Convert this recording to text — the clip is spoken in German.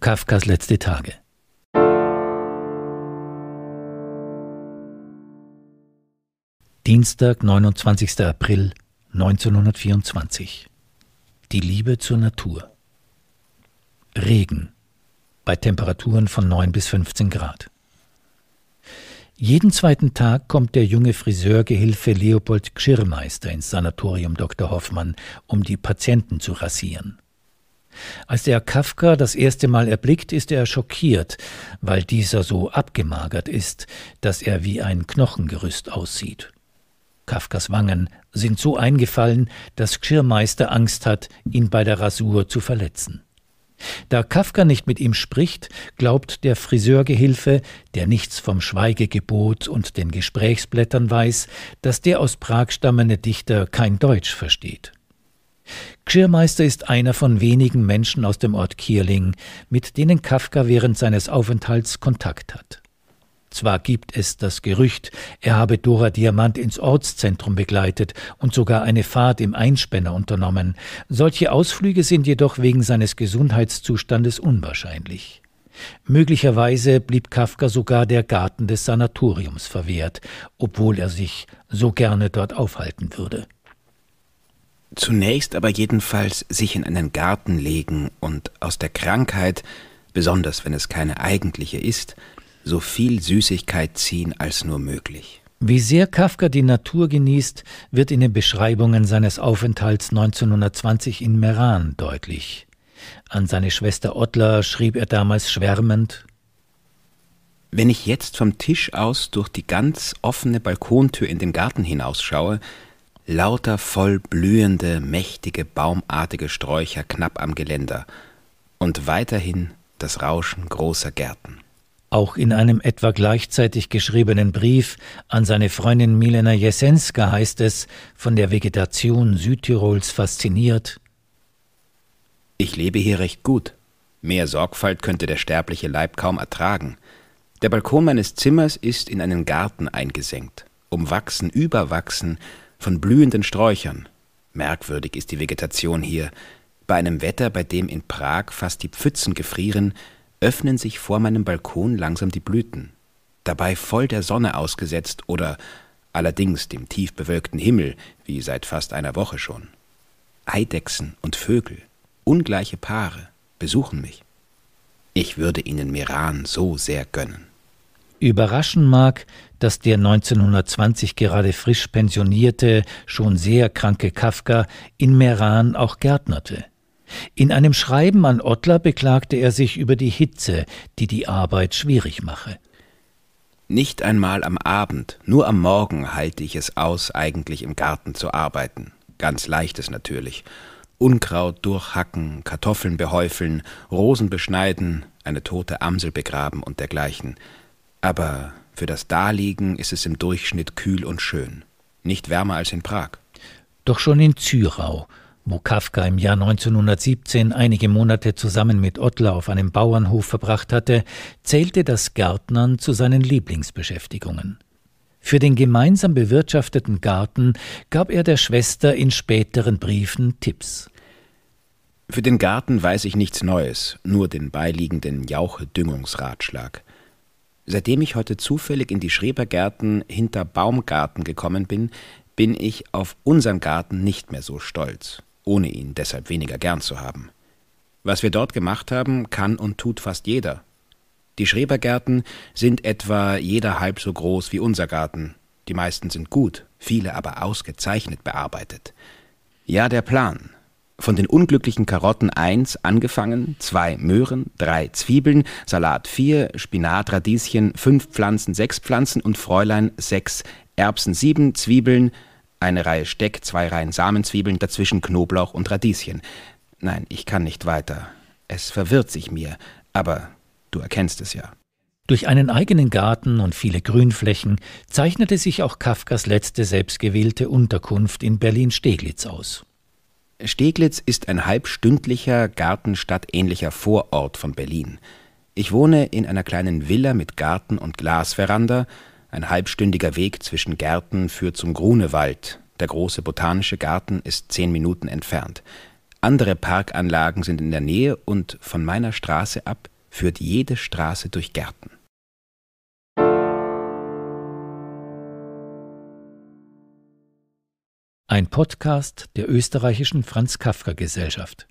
Kafkas letzte Tage. Dienstag, 29. April 1924. Die Liebe zur Natur. Regen bei Temperaturen von 9 bis 15 Grad. Jeden zweiten Tag kommt der junge Friseurgehilfe Leopold Geschirrmeister ins Sanatorium Dr. Hoffmann, um die Patienten zu rasieren. Als er Kafka das erste Mal erblickt, ist er schockiert, weil dieser so abgemagert ist, dass er wie ein Knochengerüst aussieht. Kafkas Wangen sind so eingefallen, dass Schirmeister Angst hat, ihn bei der Rasur zu verletzen. Da Kafka nicht mit ihm spricht, glaubt der Friseurgehilfe, der nichts vom Schweigegebot und den Gesprächsblättern weiß, dass der aus Prag stammende Dichter kein Deutsch versteht. Geschirrmeister ist einer von wenigen Menschen aus dem Ort Kierling, mit denen Kafka während seines Aufenthalts Kontakt hat. Zwar gibt es das Gerücht, er habe Dora Diamant ins Ortszentrum begleitet und sogar eine Fahrt im Einspänner unternommen, solche Ausflüge sind jedoch wegen seines Gesundheitszustandes unwahrscheinlich. Möglicherweise blieb Kafka sogar der Garten des Sanatoriums verwehrt, obwohl er sich so gerne dort aufhalten würde. Zunächst aber jedenfalls sich in einen Garten legen und aus der Krankheit, besonders wenn es keine eigentliche ist, so viel Süßigkeit ziehen als nur möglich. Wie sehr Kafka die Natur genießt, wird in den Beschreibungen seines Aufenthalts 1920 in Meran deutlich. An seine Schwester Ottler schrieb er damals schwärmend Wenn ich jetzt vom Tisch aus durch die ganz offene Balkontür in den Garten hinausschaue, lauter vollblühende, mächtige, baumartige Sträucher knapp am Geländer und weiterhin das Rauschen großer Gärten. Auch in einem etwa gleichzeitig geschriebenen Brief an seine Freundin Milena Jesenska heißt es, von der Vegetation Südtirols fasziniert. Ich lebe hier recht gut. Mehr Sorgfalt könnte der sterbliche Leib kaum ertragen. Der Balkon meines Zimmers ist in einen Garten eingesenkt, umwachsen, überwachsen von blühenden Sträuchern. Merkwürdig ist die Vegetation hier. Bei einem Wetter, bei dem in Prag fast die Pfützen gefrieren, öffnen sich vor meinem Balkon langsam die Blüten. Dabei voll der Sonne ausgesetzt oder allerdings dem tief bewölkten Himmel, wie seit fast einer Woche schon. Eidechsen und Vögel, ungleiche Paare, besuchen mich. Ich würde ihnen Miran so sehr gönnen. Überraschen mag, dass der 1920 gerade frisch pensionierte, schon sehr kranke Kafka in Meran auch gärtnerte. In einem Schreiben an Ottler beklagte er sich über die Hitze, die die Arbeit schwierig mache. Nicht einmal am Abend, nur am Morgen halte ich es aus, eigentlich im Garten zu arbeiten. Ganz leichtes natürlich. Unkraut durchhacken, Kartoffeln behäufeln, Rosen beschneiden, eine tote Amsel begraben und dergleichen. Aber für das Daliegen ist es im Durchschnitt kühl und schön. Nicht wärmer als in Prag. Doch schon in Zürau, wo Kafka im Jahr 1917 einige Monate zusammen mit Ottler auf einem Bauernhof verbracht hatte, zählte das Gärtnern zu seinen Lieblingsbeschäftigungen. Für den gemeinsam bewirtschafteten Garten gab er der Schwester in späteren Briefen Tipps. Für den Garten weiß ich nichts Neues, nur den beiliegenden Jauche-Düngungsratschlag. Seitdem ich heute zufällig in die Schrebergärten hinter Baumgarten gekommen bin, bin ich auf unseren Garten nicht mehr so stolz, ohne ihn deshalb weniger gern zu haben. Was wir dort gemacht haben, kann und tut fast jeder. Die Schrebergärten sind etwa jeder halb so groß wie unser Garten. Die meisten sind gut, viele aber ausgezeichnet bearbeitet. Ja, der Plan, von den unglücklichen Karotten 1 angefangen, 2 Möhren, 3 Zwiebeln, Salat 4, Spinat, Radieschen, 5 Pflanzen, 6 Pflanzen und Fräulein 6 Erbsen 7 Zwiebeln, eine Reihe Steck, zwei Reihen Samenzwiebeln, dazwischen Knoblauch und Radieschen. Nein, ich kann nicht weiter. Es verwirrt sich mir, aber du erkennst es ja. Durch einen eigenen Garten und viele Grünflächen zeichnete sich auch Kafkas letzte selbstgewählte Unterkunft in Berlin-Steglitz aus. Steglitz ist ein halbstündlicher, gartenstadtähnlicher Vorort von Berlin. Ich wohne in einer kleinen Villa mit Garten und Glasveranda. Ein halbstündiger Weg zwischen Gärten führt zum Grunewald. Der große botanische Garten ist zehn Minuten entfernt. Andere Parkanlagen sind in der Nähe und von meiner Straße ab führt jede Straße durch Gärten. ein Podcast der österreichischen Franz Kafka Gesellschaft.